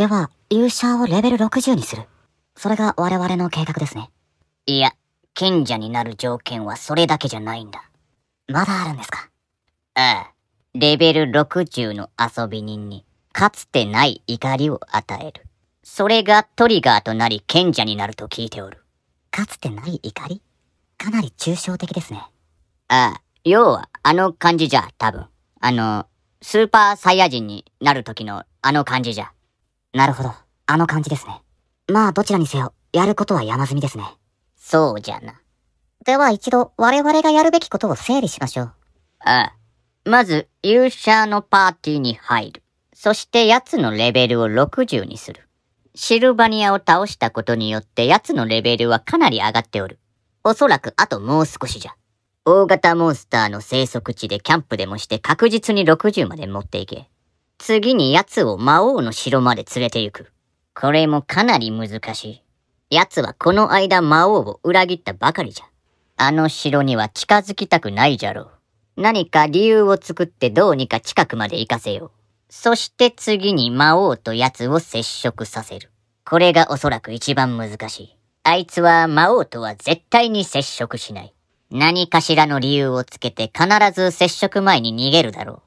では、勇者をレベル60にする。それが我々の計画ですね。いや、賢者になる条件はそれだけじゃないんだ。まだあるんですかああ。レベル60の遊び人に、かつてない怒りを与える。それがトリガーとなり賢者になると聞いておる。かつてない怒りかなり抽象的ですね。ああ、要はあの感じじゃ、多分。あの、スーパーサイヤ人になる時のあの感じじゃ。なるほど。あの感じですね。まあどちらにせよ、やることは山積みですね。そうじゃな。では一度我々がやるべきことを整理しましょう。ああ。まず、勇者のパーティーに入る。そして奴のレベルを60にする。シルバニアを倒したことによって奴のレベルはかなり上がっておる。おそらくあともう少しじゃ。大型モンスターの生息地でキャンプでもして確実に60まで持っていけ。次に奴を魔王の城まで連れて行く。これもかなり難しい。奴はこの間魔王を裏切ったばかりじゃ。あの城には近づきたくないじゃろう。何か理由を作ってどうにか近くまで行かせよう。そして次に魔王と奴を接触させる。これがおそらく一番難しい。あいつは魔王とは絶対に接触しない。何かしらの理由をつけて必ず接触前に逃げるだろう。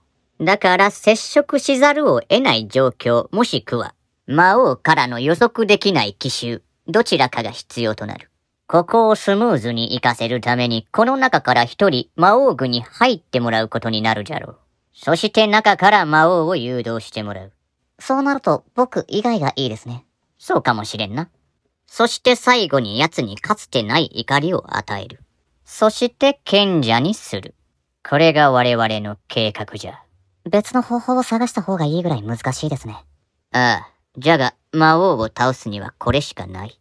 だから接触しざるを得ない状況、もしくは、魔王からの予測できない奇襲、どちらかが必要となる。ここをスムーズに活かせるために、この中から一人、魔王軍に入ってもらうことになるじゃろう。そして中から魔王を誘導してもらう。そうなると、僕以外がいいですね。そうかもしれんな。そして最後に奴にかつてない怒りを与える。そして賢者にする。これが我々の計画じゃ。別の方法を探した方がいいぐらい難しいですね。ああ、じゃが、魔王を倒すにはこれしかない。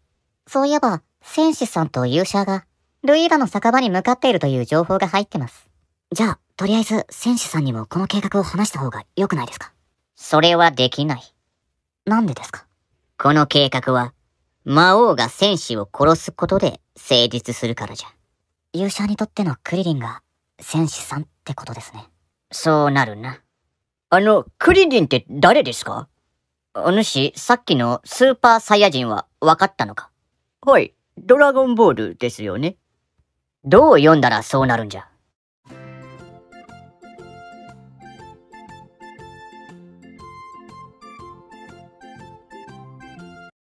そういえば、戦士さんと勇者が、ルイーダの酒場に向かっているという情報が入ってます。じゃあ、とりあえず、戦士さんにもこの計画を話した方が良くないですかそれはできない。なんでですかこの計画は、魔王が戦士を殺すことで成立するからじゃ。勇者にとってのクリリンが、戦士さんってことですね。そうなるな。あの、クリリンって誰ですかお主、さっきのスーパーサイヤ人は分かったのかはい、ドラゴンボールですよね。どう読んだらそうなるんじゃ